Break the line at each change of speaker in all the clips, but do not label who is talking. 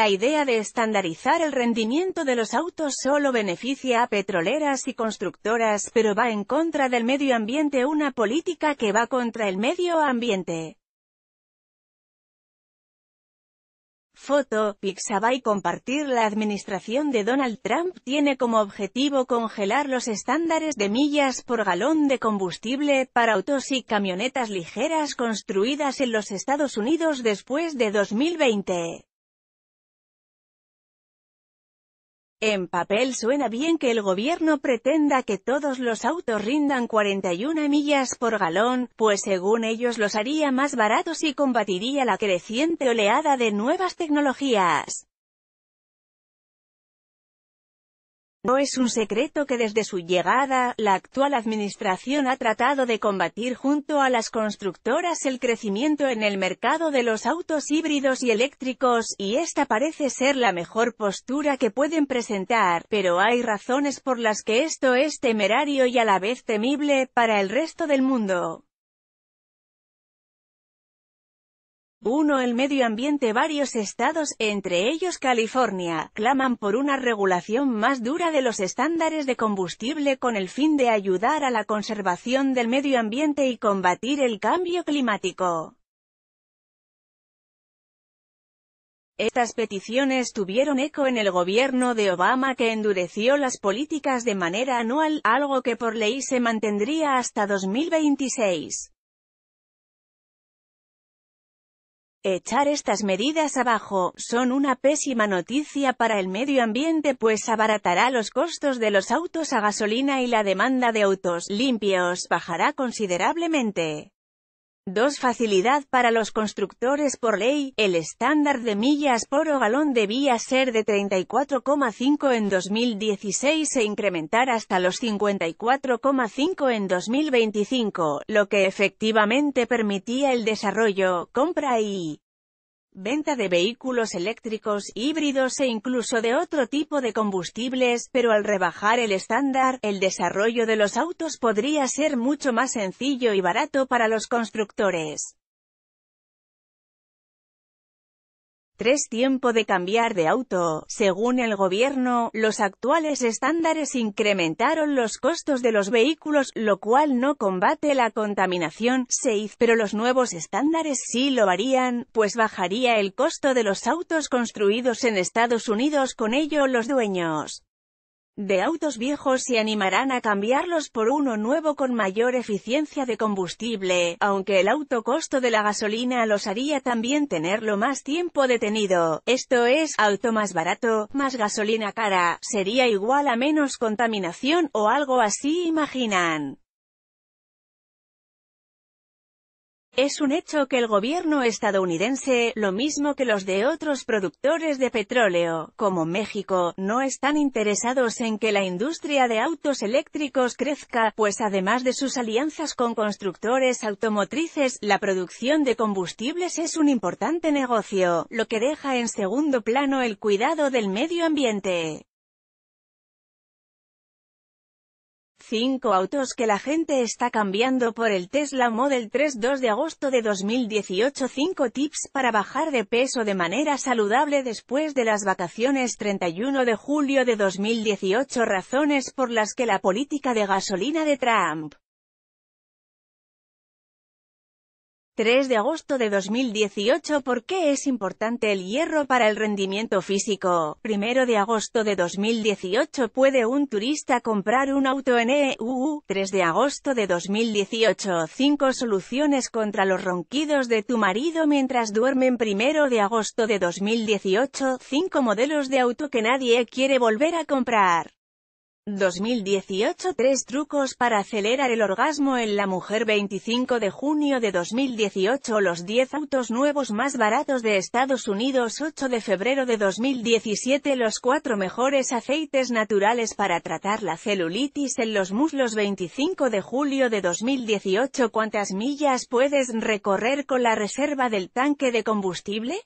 La idea de estandarizar el rendimiento de los autos solo beneficia a petroleras y constructoras, pero va en contra del medio ambiente una política que va contra el medio ambiente. Foto, Pixabay compartir La administración de Donald Trump tiene como objetivo congelar los estándares de millas por galón de combustible para autos y camionetas ligeras construidas en los Estados Unidos después de 2020. En papel suena bien que el gobierno pretenda que todos los autos rindan 41 millas por galón, pues según ellos los haría más baratos y combatiría la creciente oleada de nuevas tecnologías. No es un secreto que desde su llegada, la actual administración ha tratado de combatir junto a las constructoras el crecimiento en el mercado de los autos híbridos y eléctricos, y esta parece ser la mejor postura que pueden presentar, pero hay razones por las que esto es temerario y a la vez temible para el resto del mundo. 1. El medio ambiente Varios estados, entre ellos California, claman por una regulación más dura de los estándares de combustible con el fin de ayudar a la conservación del medio ambiente y combatir el cambio climático. Estas peticiones tuvieron eco en el gobierno de Obama que endureció las políticas de manera anual, algo que por ley se mantendría hasta 2026. Echar estas medidas abajo, son una pésima noticia para el medio ambiente pues abaratará los costos de los autos a gasolina y la demanda de autos limpios bajará considerablemente. 2. Facilidad para los constructores por ley. El estándar de millas por o galón debía ser de 34,5 en 2016 e incrementar hasta los 54,5 en 2025, lo que efectivamente permitía el desarrollo, compra y venta de vehículos eléctricos, híbridos e incluso de otro tipo de combustibles, pero al rebajar el estándar, el desarrollo de los autos podría ser mucho más sencillo y barato para los constructores. Tres Tiempo de cambiar de auto. Según el gobierno, los actuales estándares incrementaron los costos de los vehículos, lo cual no combate la contaminación, pero los nuevos estándares sí lo harían, pues bajaría el costo de los autos construidos en Estados Unidos con ello los dueños de autos viejos se animarán a cambiarlos por uno nuevo con mayor eficiencia de combustible, aunque el auto costo de la gasolina los haría también tenerlo más tiempo detenido. Esto es, auto más barato, más gasolina cara, sería igual a menos contaminación o algo así imaginan. Es un hecho que el gobierno estadounidense, lo mismo que los de otros productores de petróleo, como México, no están interesados en que la industria de autos eléctricos crezca, pues además de sus alianzas con constructores automotrices, la producción de combustibles es un importante negocio, lo que deja en segundo plano el cuidado del medio ambiente. 5 autos que la gente está cambiando por el Tesla Model 3 2 de agosto de 2018 5 tips para bajar de peso de manera saludable después de las vacaciones 31 de julio de 2018 razones por las que la política de gasolina de Trump 3 de agosto de 2018 ¿Por qué es importante el hierro para el rendimiento físico? 1 de agosto de 2018 ¿Puede un turista comprar un auto en EU? 3 de agosto de 2018 5 soluciones contra los ronquidos de tu marido mientras duermen 1 de agosto de 2018 5 modelos de auto que nadie quiere volver a comprar 2018 Tres trucos para acelerar el orgasmo en la mujer 25 de junio de 2018 Los 10 autos nuevos más baratos de Estados Unidos 8 de febrero de 2017 Los 4 mejores aceites naturales para tratar la celulitis en los muslos 25 de julio de 2018 ¿Cuántas millas puedes recorrer con la reserva del tanque de combustible?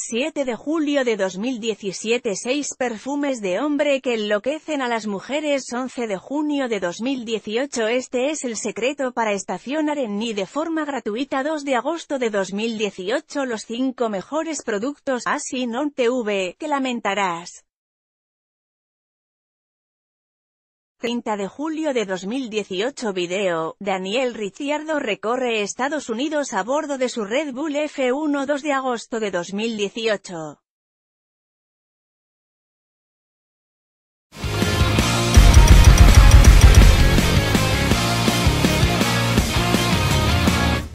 7 de julio de 2017 6 perfumes de hombre que enloquecen a las mujeres 11 de junio de 2018 Este es el secreto para estacionar en Ni de forma gratuita 2 de agosto de 2018 Los 5 mejores productos Así te TV, que lamentarás. 30 de julio de 2018 Video, Daniel Ricciardo recorre Estados Unidos a bordo de su Red Bull F1 2 de agosto de 2018.